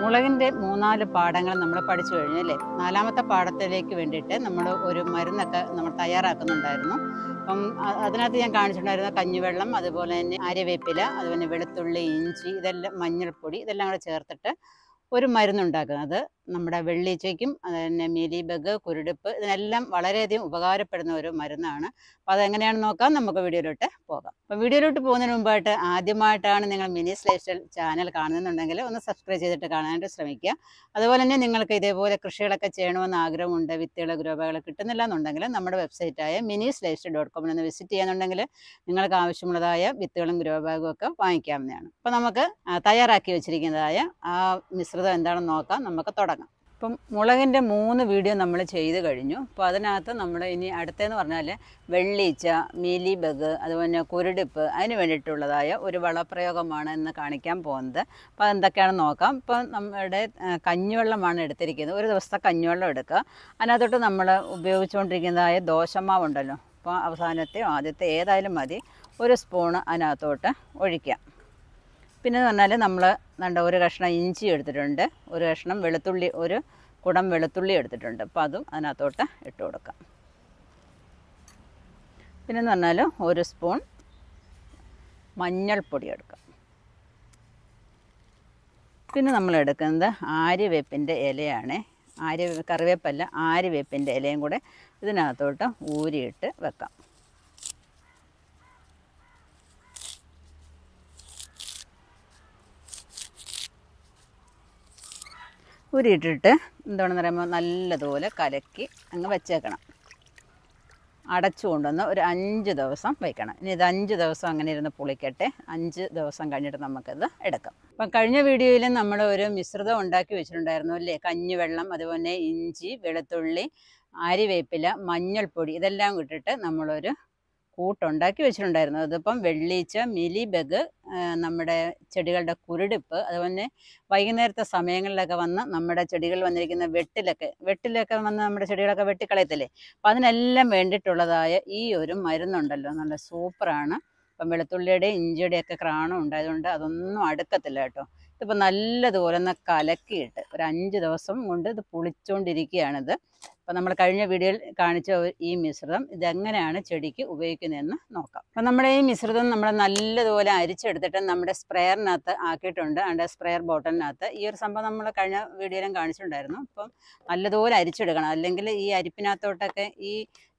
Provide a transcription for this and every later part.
മുളകിൻ്റെ മൂന്നാല് പാഠങ്ങൾ നമ്മൾ പഠിച്ചു കഴിഞ്ഞു അല്ലേ നാലാമത്തെ പാഠത്തിലേക്ക് വേണ്ടിയിട്ട് നമ്മൾ ഒരു മരുന്നൊക്കെ നമ്മൾ തയ്യാറാക്കുന്നുണ്ടായിരുന്നു അപ്പം അതിനകത്ത് ഞാൻ കാണിച്ചിട്ടുണ്ടായിരുന്ന കഞ്ഞിവെള്ളം അതുപോലെ തന്നെ അരവേപ്പില അതുപോലെ വെളുത്തുള്ളി ഇഞ്ചി ഇതെല്ലാം മഞ്ഞൾപ്പൊടി ഇതെല്ലാം കൂടെ ചേർത്തിട്ട് ഒരു മരുന്നുണ്ടാക്കുന്നത് നമ്മുടെ വെള്ളീച്ചയ്ക്കും അതുതന്നെ ബഗ് കുരുടുപ്പ് ഇതിനെല്ലാം വളരെയധികം ഉപകാരപ്പെടുന്ന ഒരു മരുന്നാണ് അപ്പോൾ അതെങ്ങനെയാണെന്ന് നോക്കാം നമുക്ക് വീഡിയോയിലോട്ട് പോകാം അപ്പോൾ വീഡിയോയിലോട്ട് പോകുന്നതിന് മുമ്പായിട്ട് ആദ്യമായിട്ടാണ് നിങ്ങൾ മിനി ലൈഫ് ചാനൽ കാണുന്നുണ്ടെങ്കിൽ ഒന്ന് സബ്സ്ക്രൈബ് ചെയ്തിട്ട് കാണാനായിട്ട് ശ്രമിക്കുക അതുപോലെ തന്നെ നിങ്ങൾക്ക് ഇതേപോലെ കൃഷികളൊക്കെ ചെയ്യണമെന്ന് ആഗ്രഹമുണ്ട് വിത്തുകൾ ഗ്രോബകൾ കിട്ടുന്നില്ല എന്നുണ്ടെങ്കിൽ നമ്മുടെ വെബ്സൈറ്റായ മിനീസ് ലൈഫ് സ്റ്റൈൽ ഡോട്ട് കോമിൽ ഒന്ന് വിസിറ്റ് ചെയ്യാന്നുണ്ടെങ്കിൽ നിങ്ങൾക്ക് ആവശ്യമുള്ളതായ വിത്തുകളും ഗ്രോബാഗും ഒക്കെ വാങ്ങിക്കാവുന്നതാണ് അപ്പോൾ നമുക്ക് തയ്യാറാക്കി വെച്ചിരിക്കുന്നതായ ആ മിശ്രിതം എന്താണെന്ന് നോക്കാം നമുക്ക് തുടങ്ങാം ഇപ്പം മുളകിൻ്റെ മൂന്ന് വീഡിയോ നമ്മൾ ചെയ്ത് കഴിഞ്ഞു അപ്പോൾ അതിനകത്ത് നമ്മൾ ഇനി അടുത്തതെന്ന് പറഞ്ഞാൽ വെള്ളീച്ച ബഗ് അതുപോലെ കുരുടിപ്പ് അതിന് വേണ്ടിയിട്ടുള്ളതായ ഒരു വളപ്രയോഗമാണ് എന്ന് കാണിക്കാൻ പോകുന്നത് അപ്പോൾ എന്തൊക്കെയാണെന്ന് നോക്കാം ഇപ്പം നമ്മുടെ കഞ്ഞിവെള്ളമാണ് എടുത്തിരിക്കുന്നത് ഒരു ദിവസത്തെ കഞ്ഞിവെള്ളം എടുക്കുക അതിനകത്തോട്ട് നമ്മൾ ഉപയോഗിച്ചുകൊണ്ടിരിക്കുന്നതായ ദോശമാവുണ്ടല്ലോ അപ്പോൾ അവസാനത്തെയോ ആദ്യത്തെ ഏതായാലും മതി ഒരു സ്പൂണ് അതിനകത്തോട്ട് ഒഴിക്കാം പിന്നെ എന്ന് പറഞ്ഞാൽ നമ്മൾ നല്ല ഒരു കഷ്ണം ഇഞ്ചി എടുത്തിട്ടുണ്ട് ഒരു കഷ്ണം വെളുത്തുള്ളി ഒരു കുടം വെളുത്തുള്ളി എടുത്തിട്ടുണ്ട് അപ്പോൾ അതും അതിനകത്തോട്ട് ഇട്ട് കൊടുക്കാം എന്ന് പറഞ്ഞാൽ ഒരു സ്പൂൺ മഞ്ഞൾപ്പൊടി എടുക്കാം പിന്നെ നമ്മൾ എടുക്കുന്നത് ആര്യവേപ്പിൻ്റെ ഇലയാണ് ആര്യ കറിവേപ്പല്ല ആര്യവേപ്പിൻ്റെ ഇലയും കൂടെ ഇതിനകത്തോട്ട് ഊരിയിട്ട് വെക്കാം ഉരുട്ടിട്ട് എന്താണെന്ന് പറയുമ്പോൾ നല്ലതുപോലെ കലക്കി അങ്ങ് വെച്ചേക്കണം അടച്ചു കൊണ്ടുവന്ന് ഒരു അഞ്ച് ദിവസം വയ്ക്കണം ഇനി ഇത് അഞ്ച് ദിവസം അങ്ങനെ ഇരുന്ന് പുളിക്കട്ടെ അഞ്ച് ദിവസം കഴിഞ്ഞിട്ട് നമുക്കത് എടുക്കാം അപ്പം കഴിഞ്ഞ വീഡിയോയിൽ നമ്മൾ ഒരു മിശ്രിതം ഉണ്ടാക്കി വെച്ചിട്ടുണ്ടായിരുന്നു അല്ലേ കഞ്ഞിവെള്ളം അതുപോലെ ഇഞ്ചി വെളുത്തുള്ളി ആരിവേപ്പില മഞ്ഞൾപ്പൊടി ഇതെല്ലാം ഇട്ടിട്ട് നമ്മളൊരു കൂട്ടുണ്ടാക്കി വെച്ചിട്ടുണ്ടായിരുന്നു അതിപ്പം വെള്ളീച്ച മിലി ബഗ് നമ്മുടെ ചെടികളുടെ കുരുടിപ്പ് അതുപോലെ തന്നെ വൈകുന്നേരത്തെ സമയങ്ങളിലൊക്കെ വന്ന് നമ്മുടെ ചെടികൾ വന്നിരിക്കുന്ന വെട്ടിലൊക്കെ വെട്ടിലൊക്കെ വന്ന് നമ്മുടെ ചെടികളൊക്കെ വെട്ടിക്കളയത്തില്ലേ അപ്പം അതിനെല്ലാം വേണ്ടിയിട്ടുള്ളതായ ഈ ഒരു മരുന്നുണ്ടല്ലോ നല്ല സൂപ്പറാണ് ഇപ്പം വെളുത്തുള്ളിയുടെ ഇഞ്ചിയുടെ ഒക്കെ ക്രാണം ഉണ്ടായതുകൊണ്ട് അതൊന്നും അടുക്കത്തില്ല കേട്ടോ ഇതിപ്പോൾ നല്ലതുപോലെ ഒന്ന് കലക്കിയിട്ട് ഒരു അഞ്ച് ദിവസം കൊണ്ട് ഇത് പുളിച്ചുകൊണ്ടിരിക്കുകയാണിത് അപ്പോൾ നമ്മൾ കഴിഞ്ഞ വീഡിയോയിൽ കാണിച്ച ഈ മിശ്രിതം ഇതെങ്ങനെയാണ് ചെടിക്ക് ഉപയോഗിക്കുന്നതെന്ന് നോക്കാം അപ്പോൾ നമ്മുടെ ഈ മിശ്രിതം നമ്മൾ നല്ലതുപോലെ അരിച്ചെടുത്തിട്ട് നമ്മുടെ സ്പ്രെയറിനകത്ത് ആക്കിയിട്ടുണ്ട് അതിൻ്റെ സ്പ്രെയർ ബോട്ടലിനകത്ത് ഈ ഒരു സംഭവം നമ്മൾ കഴിഞ്ഞ വീഡിയോയിലും കാണിച്ചിട്ടുണ്ടായിരുന്നു അപ്പം നല്ലതുപോലെ അരിച്ചെടുക്കണം അല്ലെങ്കിൽ ഈ അരിപ്പിനകത്തോട്ടൊക്കെ ഈ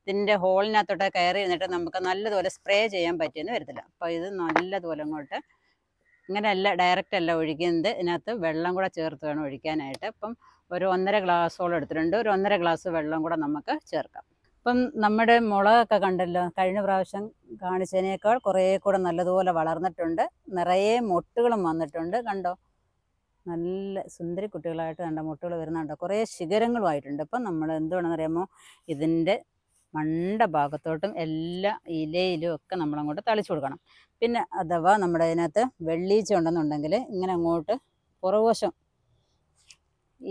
ഇതിൻ്റെ ഹോളിനകത്തോട്ട് കയറി ഇരുന്നിട്ട് നമുക്ക് നല്ലതുപോലെ സ്പ്രേ ചെയ്യാൻ പറ്റിയെന്ന് വരത്തില്ല അപ്പോൾ ഇത് നല്ലതുപോലെ അങ്ങോട്ട് ഇങ്ങനെയല്ല ഡയറക്റ്റ് അല്ല ഒഴിക്കുന്നത് ഇതിനകത്ത് വെള്ളം കൂടെ ചേർത്ത് വേണം ഒഴിക്കാനായിട്ട് അപ്പം ഒരു ഒന്നര ഗ്ലാസ്സോളം എടുത്തിട്ടുണ്ട് ഒരു ഒന്നര ഗ്ലാസ് വെള്ളം കൂടെ നമുക്ക് ചേർക്കാം ഇപ്പം നമ്മുടെ മുളകൊക്കെ കണ്ടല്ലോ കഴിഞ്ഞ പ്രാവശ്യം കാണിച്ചതിനേക്കാൾ കുറേ കൂടെ നല്ലതുപോലെ വളർന്നിട്ടുണ്ട് നിറയെ മൊട്ടുകളും വന്നിട്ടുണ്ട് കണ്ടോ നല്ല സുന്ദരി കുട്ടികളായിട്ട് കണ്ട മുട്ടുകൾ വരുന്നുണ്ട് കുറേ ശിഖരങ്ങളുമായിട്ടുണ്ട് അപ്പം നമ്മൾ എന്തുവാണെന്ന് അറിയാമോ ഇതിൻ്റെ മണ്ട ഭാഗത്തോട്ടും എല്ലാ ഇലയിലും ഒക്കെ നമ്മളങ്ങോട്ട് തളിച്ചു കൊടുക്കണം പിന്നെ അഥവാ നമ്മുടെ അതിനകത്ത് വെള്ളീച്ച ഉണ്ടെന്നുണ്ടെങ്കിൽ ഇങ്ങനെ അങ്ങോട്ട് പുറകോശം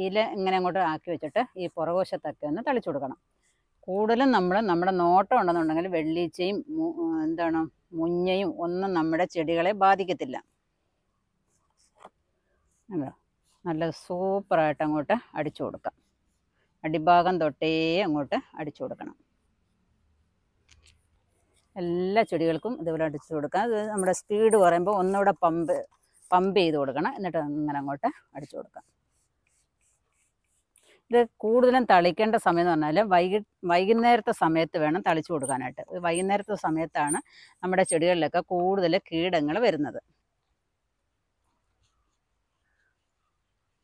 ഇല ഇങ്ങനെ അങ്ങോട്ട് ആക്കി വെച്ചിട്ട് ഈ പുറകോശത്തൊക്കെ ഒന്ന് തളിച്ചു കൊടുക്കണം കൂടുതലും നമ്മൾ നമ്മുടെ നോട്ടം ഉണ്ടെന്നുണ്ടെങ്കിൽ വെള്ളീച്ചയും എന്താണ് മുഞ്ഞയും ഒന്നും നമ്മുടെ ചെടികളെ ബാധിക്കത്തില്ല നല്ല സൂപ്പറായിട്ട് അങ്ങോട്ട് അടിച്ചു കൊടുക്കാം അടിഭാഗം തൊട്ടേ അങ്ങോട്ട് അടിച്ചു കൊടുക്കണം എല്ലാ ചെടികൾക്കും ഇതുപോലെ അടിച്ചു കൊടുക്കാം ഇത് നമ്മുടെ സ്പീഡ് കുറയുമ്പോൾ ഒന്നുകൂടെ പമ്പ് പമ്പ് ചെയ്ത് കൊടുക്കണം എന്നിട്ട് അങ്ങനെ അങ്ങോട്ട് അടിച്ചു കൊടുക്കാം ഇത് കൂടുതലും തളിക്കേണ്ട സമയം എന്ന് പറഞ്ഞാൽ വൈകി വൈകുന്നേരത്തെ സമയത്ത് വേണം തളിച്ചു കൊടുക്കാനായിട്ട് വൈകുന്നേരത്തെ സമയത്താണ് നമ്മുടെ ചെടികളിലൊക്കെ കൂടുതൽ കീടങ്ങൾ വരുന്നത്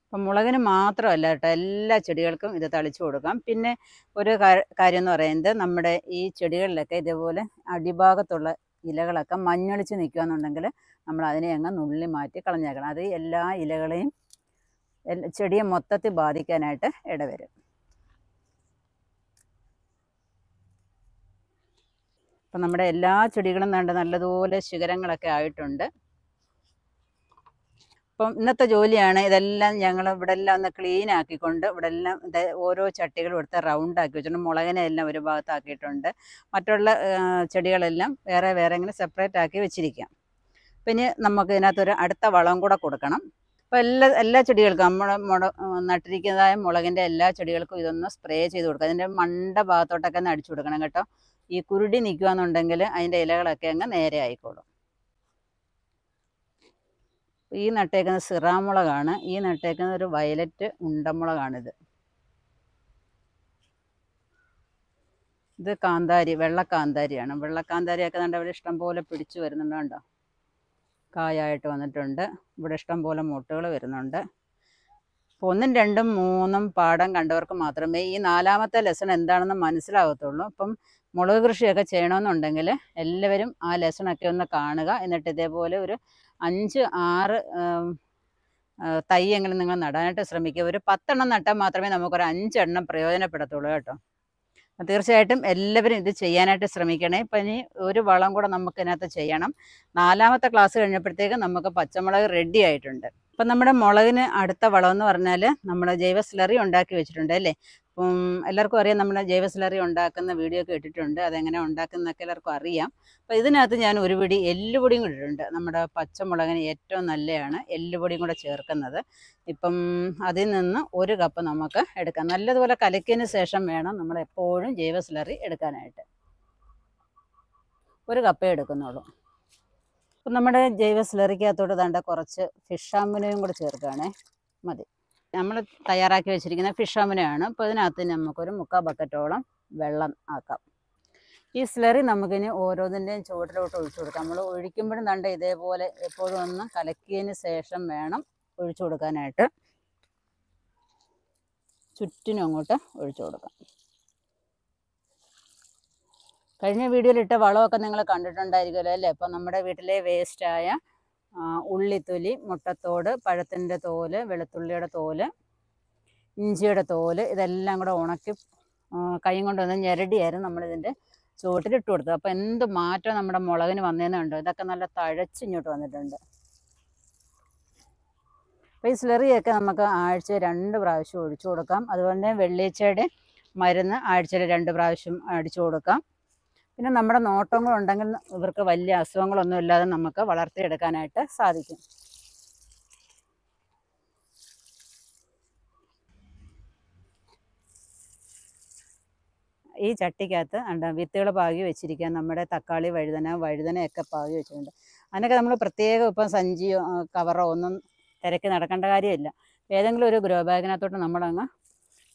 അപ്പം മുളകിന് മാത്രമല്ല കേട്ടോ എല്ലാ ചെടികൾക്കും ഇത് തളിച്ചു കൊടുക്കാം പിന്നെ ഒരു കാര്യം എന്ന് പറയുന്നത് നമ്മുടെ ഈ ചെടികളിലൊക്കെ ഇതേപോലെ അടിഭാഗത്തുള്ള ഇലകളൊക്കെ മഞ്ഞളിച്ച് നിൽക്കുകയെന്നുണ്ടെങ്കിൽ നമ്മൾ അതിനെ അങ്ങ് നുള്ളി മാറ്റി കളഞ്ഞേക്കണം അത് എല്ലാ ഇലകളെയും ചെടിയെ മൊത്തത്തിൽ ബാധിക്കാനായിട്ട് ഇടവരും അപ്പം നമ്മുടെ എല്ലാ ചെടികളും വേണ്ട നല്ലതുപോലെ ശിഖരങ്ങളൊക്കെ ആയിട്ടുണ്ട് അപ്പം ഇന്നത്തെ ജോലിയാണ് ഇതെല്ലാം ഞങ്ങൾ ഇവിടെ എല്ലാം ഒന്ന് ക്ലീൻ ആക്കിക്കൊണ്ട് ഇവിടെ എല്ലാം ഇത് ഓരോ ചട്ടികളും എടുത്ത് റൗണ്ട് ആക്കി വെച്ചിട്ടുണ്ട് മുളകിനെ എല്ലാം ഒരു ഭാഗത്താക്കിയിട്ടുണ്ട് മറ്റുള്ള ചെടികളെല്ലാം വേറെ വേറെ ഇങ്ങനെ സെപ്പറേറ്റ് ആക്കി വെച്ചിരിക്കാം പിന്നെ നമുക്ക് ഇതിനകത്തൊരു അടുത്ത വളം കൂടെ കൊടുക്കണം അപ്പോൾ എല്ലാ എല്ലാ ചെടികൾക്കും നമ്മൾ മുട നട്ടിരിക്കുന്നതായ മുളകിൻ്റെ എല്ലാ ചെടികൾക്കും ഇതൊന്ന് സ്പ്രേ ചെയ്ത് കൊടുക്കുക അതിൻ്റെ മണ്ട ഭാഗത്തോട്ടൊക്കെ ഒന്ന് അടിച്ചു കൊടുക്കണം കേട്ടോ ഈ കുരുടി നിൽക്കുകയെന്നുണ്ടെങ്കിൽ അതിൻ്റെ ഇലകളൊക്കെ അങ്ങ് നേരെ ആയിക്കോളും ഈ നട്ടേക്കുന്ന സിറാമുളകാണ് ഈ നട്ടേക്കുന്ന ഒരു വയലറ്റ് ഉണ്ടമുളകാണിത് ഇത് കാന്താരി വെള്ളക്കാന്താരിയാണ് വെള്ളക്കാന്താരിയൊക്കെ കണ്ട ഇവിടെ ഇഷ്ടംപോലെ പിടിച്ചു വരുന്നുണ്ട് കണ്ടോ കായായിട്ട് വന്നിട്ടുണ്ട് ഇവിടെ ഇഷ്ടംപോലെ മുട്ടുകൾ വരുന്നുണ്ട് അപ്പോൾ ഒന്നും രണ്ടും മൂന്നും പാടം കണ്ടവർക്ക് മാത്രമേ ഈ നാലാമത്തെ ലെസൺ എന്താണെന്ന് മനസ്സിലാകത്തുള്ളൂ അപ്പം മുളക് കൃഷിയൊക്കെ ചെയ്യണമെന്നുണ്ടെങ്കിൽ എല്ലാവരും ആ ലെസണൊക്കെ ഒന്ന് കാണുക എന്നിട്ട് ഇതേപോലെ ഒരു അഞ്ച് ആറ് തൈയെങ്കിലും നിങ്ങൾ നടാനായിട്ട് ശ്രമിക്കുക ഒരു പത്തെണ്ണം നട്ടാൽ മാത്രമേ നമുക്കൊരു അഞ്ചെണ്ണം പ്രയോജനപ്പെടത്തുള്ളൂ കേട്ടോ തീർച്ചയായിട്ടും എല്ലാവരും ഇത് ചെയ്യാനായിട്ട് ശ്രമിക്കണേ ഇപ്പം ഇനി ഒരു വളം കൂടെ നമുക്കിതിനകത്ത് ചെയ്യണം നാലാമത്തെ ക്ലാസ് കഴിഞ്ഞപ്പോഴത്തേക്ക് നമുക്ക് പച്ചമുളക് റെഡി ആയിട്ടുണ്ട് അപ്പം നമ്മുടെ മുളകിന് അടുത്ത വളം എന്ന് പറഞ്ഞാൽ നമ്മൾ ജൈവ സ്ലറി ഉണ്ടാക്കി വെച്ചിട്ടുണ്ട് അല്ലേ അപ്പം എല്ലാവർക്കും അറിയാം നമ്മുടെ ജൈവ സ്ലറി ഉണ്ടാക്കുന്ന വീഡിയോ ഒക്കെ ഇട്ടിട്ടുണ്ട് അതെങ്ങനെ ഉണ്ടാക്കുന്നതൊക്കെ എല്ലാവർക്കും അറിയാം അപ്പം ഇതിനകത്ത് ഞാൻ ഒരു പിടി എല്ലുപൊടിയും ഇട്ടിട്ടുണ്ട് നമ്മുടെ പച്ചമുളകിന് ഏറ്റവും നല്ലതാണ് എല്ലുപൊടിയും കൂടെ ചേർക്കുന്നത് ഇപ്പം അതിൽ നിന്ന് ഒരു കപ്പ് നമുക്ക് എടുക്കാം നല്ലതുപോലെ കലക്കിയതിന് ശേഷം വേണം നമ്മൾ എപ്പോഴും ജൈവ സ്ലറി എടുക്കാനായിട്ട് ഒരു കപ്പേ എടുക്കുന്നുള്ളൂ അപ്പം നമ്മുടെ ജൈവ സ്ലറിക്കകത്തോട് തണ്ട കുറച്ച് ഫിഷ് കൂടെ ചേർക്കുകയാണേ മതി നമ്മൾ തയ്യാറാക്കി വെച്ചിരിക്കുന്ന ഫിഷ് അപ്പോൾ ഇതിനകത്ത് നമുക്കൊരു മുക്കാൽ ബക്കറ്റോളം വെള്ളം ആക്കാം ഈ സ്ലറി നമുക്കിനി ഓരോന്നിൻ്റെയും ചുവട്ടിലോട്ട് ഒഴിച്ചു കൊടുക്കാം നമ്മൾ ഒഴിക്കുമ്പോഴും തണ്ട ഇതേപോലെ എപ്പോഴും ഒന്ന് കലക്കിയതിന് ശേഷം വേണം ഒഴിച്ചു കൊടുക്കാനായിട്ട് ചുറ്റിനും അങ്ങോട്ട് ഒഴിച്ചു കൊടുക്കാം കഴിഞ്ഞ വീഡിയോയിൽ ഇട്ട വളമൊക്കെ നിങ്ങൾ കണ്ടിട്ടുണ്ടായിരിക്കുമല്ലോ അല്ലേ അപ്പം നമ്മുടെ വീട്ടിലെ വേസ്റ്റായ ഉള്ളിത്തൊലി മുട്ടത്തോട് പഴത്തിൻ്റെ തോല് വെളുത്തുള്ളിയുടെ തോല് ഇഞ്ചിയുടെ തോല് ഇതെല്ലാം കൂടെ ഉണക്കി കൊണ്ട് വന്ന് ഞെരടിയായിരുന്നു നമ്മളിതിൻ്റെ ചുവട്ടിലിട്ട് കൊടുത്തത് അപ്പോൾ എന്ത് മാറ്റം നമ്മുടെ മുളകിന് കണ്ടോ ഇതൊക്കെ നല്ല തഴച്ച് ഇങ്ങോട്ട് വന്നിട്ടുണ്ട് അപ്പം ഈ സ്ലറിയൊക്കെ നമുക്ക് ആഴ്ച രണ്ട് പ്രാവശ്യം ഒഴിച്ചു കൊടുക്കാം അതുപോലെ തന്നെ വെള്ളിയാഴ്ചയുടെ മരുന്ന് ആഴ്ചയിൽ രണ്ട് പ്രാവശ്യം അടിച്ചു കൊടുക്കാം പിന്നെ നമ്മുടെ നോട്ടങ്ങൾ ഇവർക്ക് വലിയ അസുഖങ്ങളൊന്നും ഇല്ലാതെ നമുക്ക് വളർത്തിയെടുക്കാനായിട്ട് സാധിക്കും ഈ ചട്ടിക്കകത്ത് ഉണ്ട് വിത്തുകൾ പാകി വെച്ചിരിക്കുക നമ്മുടെ തക്കാളി വഴുതന വഴുതനയൊക്കെ പാകി വെച്ചിട്ടുണ്ട് അതിനൊക്കെ നമ്മൾ പ്രത്യേകം ഇപ്പം സഞ്ചിയോ കവറോ ഒന്നും തിരക്കി നടക്കേണ്ട കാര്യമില്ല ഏതെങ്കിലും ഒരു ഗ്രോ ബാഗിനകത്തോട്ട് നമ്മളങ്ങ്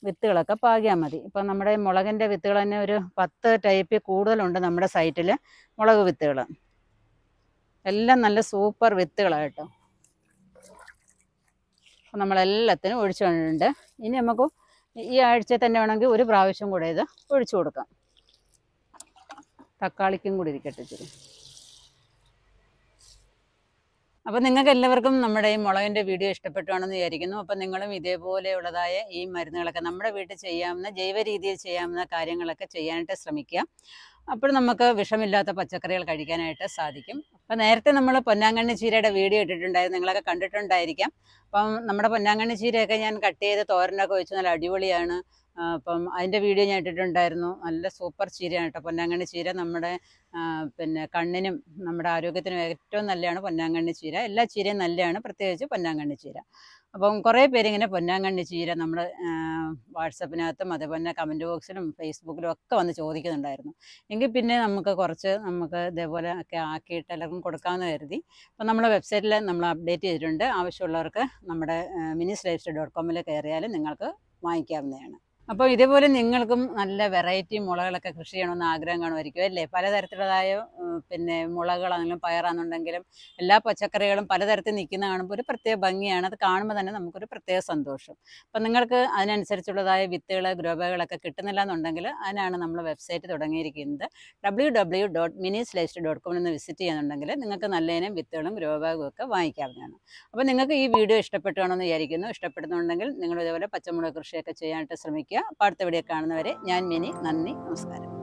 വിത്തുകളൊക്കെ പാകിയാൽ മതി ഇപ്പം നമ്മുടെ മുളകിൻ്റെ വിത്തുകൾ തന്നെ ഒരു പത്ത് ടൈപ്പ് കൂടുതലുണ്ട് നമ്മുടെ സൈറ്റിൽ മുളക് വിത്തുകൾ എല്ലാം നല്ല സൂപ്പർ വിത്തുകളായിട്ടോ അപ്പം നമ്മളെല്ലാത്തിനും ഒഴിച്ചു കൊണ്ടുണ്ട് ഇനി നമുക്ക് ഈ ആഴ്ച തന്നെ വേണമെങ്കിൽ ഒരു പ്രാവശ്യം കൂടെ ഇത് ഒഴിച്ചു കൊടുക്കാം തക്കാളിക്കും കൂടി ഇരിക്കട്ടെ ഇച്ചിരി അപ്പോൾ നിങ്ങൾക്ക് എല്ലാവർക്കും നമ്മുടെ ഈ മുളകിൻ്റെ വീഡിയോ ഇഷ്ടപ്പെട്ടുവാണെന്ന് വിചാരിക്കുന്നു അപ്പോൾ നിങ്ങളും ഇതേപോലെയുള്ളതായ ഈ മരുന്നുകളൊക്കെ നമ്മുടെ വീട്ടിൽ ചെയ്യാവുന്ന ജൈവ രീതിയിൽ ചെയ്യാവുന്ന കാര്യങ്ങളൊക്കെ ചെയ്യാനായിട്ട് ശ്രമിക്കുക അപ്പോൾ നമുക്ക് വിഷമില്ലാത്ത പച്ചക്കറികൾ കഴിക്കാനായിട്ട് സാധിക്കും അപ്പോൾ നേരത്തെ നമ്മൾ പൊന്നാങ്കണ്ണി ചീരയുടെ വീഡിയോ ഇട്ടിട്ടുണ്ടായിരുന്നു നിങ്ങളൊക്കെ കണ്ടിട്ടുണ്ടായിരിക്കാം അപ്പം നമ്മുടെ പൊന്നാങ്കണ്ണി ചീരയൊക്കെ ഞാൻ കട്ട് ചെയ്ത് തോരനൊക്കെ വെച്ച് നല്ല അടിപൊളിയാണ് അപ്പം അതിൻ്റെ വീഡിയോ ഞാൻ ഇട്ടിട്ടുണ്ടായിരുന്നു നല്ല സൂപ്പർ ചീരയാണ് കേട്ടോ പൊന്നാങ്കണ്ണി ചീര നമ്മുടെ പിന്നെ കണ്ണിനും നമ്മുടെ ആരോഗ്യത്തിനും ഏറ്റവും നല്ലതാണ് പൊന്നാങ്കണ്ണി ചീര എല്ലാ ചീരയും നല്ലതാണ് പ്രത്യേകിച്ച് പൊന്നാങ്കണ്ണി ചീര അപ്പം കുറേ പേരിങ്ങനെ പൊന്നാങ്കണ്ണി ചീര നമ്മൾ വാട്സപ്പിനകത്തും അതേപോലെ കമൻറ്റ് ബോക്സിലും ഫേസ്ബുക്കിലും ഒക്കെ വന്ന് ചോദിക്കുന്നുണ്ടായിരുന്നു എങ്കിൽ പിന്നെ നമുക്ക് കുറച്ച് നമുക്ക് ഇതേപോലെ ഒക്കെ ആക്കിയിട്ട് എല്ലാവർക്കും കൊടുക്കാമെന്ന് കരുതി അപ്പം നമ്മുടെ വെബ്സൈറ്റിൽ നമ്മൾ അപ്ഡേറ്റ് ചെയ്തിട്ടുണ്ട് ആവശ്യമുള്ളവർക്ക് നമ്മുടെ മിനിസ് ലൈഫ് ഡോട്ട് കോമിൽ കയറിയാൽ നിങ്ങൾക്ക് വാങ്ങിക്കാവുന്നതാണ് അപ്പോൾ ഇതേപോലെ നിങ്ങൾക്കും നല്ല വെറൈറ്റി മുളകളൊക്കെ കൃഷി ചെയ്യണമെന്ന് ആഗ്രഹം കാണുമായിരിക്കും അല്ലേ പലതരത്തിലുള്ളതായ പിന്നെ മുളകളാണെങ്കിലും പയറാണെന്നുണ്ടെങ്കിലും എല്ലാ പച്ചക്കറികളും പലതരത്തിൽ നിൽക്കുന്ന കാണുമ്പോൾ ഒരു പ്രത്യേക ഭംഗിയാണ് അത് കാണുമ്പോൾ തന്നെ നമുക്കൊരു പ്രത്യേക സന്തോഷം അപ്പം നിങ്ങൾക്ക് അതിനനുസരിച്ചുള്ളതായ വിത്തുകൾ ഗ്രോബകളൊക്കെ കിട്ടുന്നില്ല എന്നുണ്ടെങ്കിൽ അതിനാണ് നമ്മൾ വെബ്സൈറ്റ് തുടങ്ങിയിരിക്കുന്നത് ഡബ്ല്യൂ ഡബ്ല്യൂ ഡോട്ട് മിനി സ്ലൈസ്റ്റ് ഡോട്ട് കോമിൽ നിന്ന് വിസിറ്റ് ചെയ്യുന്നുണ്ടെങ്കിൽ നിങ്ങൾക്ക് നല്ലതിനും വിത്തുകളും ഗ്രോബാഗും ഒക്കെ വാങ്ങിക്കാവുന്നതാണ് അപ്പോൾ നിങ്ങൾക്ക് ഈ വീഡിയോ ഇഷ്ടപ്പെട്ടുകയാണെന്ന് വിചാരിക്കുന്നു ഇഷ്ടപ്പെടുന്നുണ്ടെങ്കിൽ നിങ്ങൾ ഇതേപോലെ പച്ചമുളക് കൃഷിയൊക്കെ ചെയ്യാനായിട്ട് ശ്രമിക്കുക അപ്പോൾ അടുത്ത വീഡിയോ കാണുന്നവരെ ഞാൻ മിനി നന്ദി നമസ്കാരം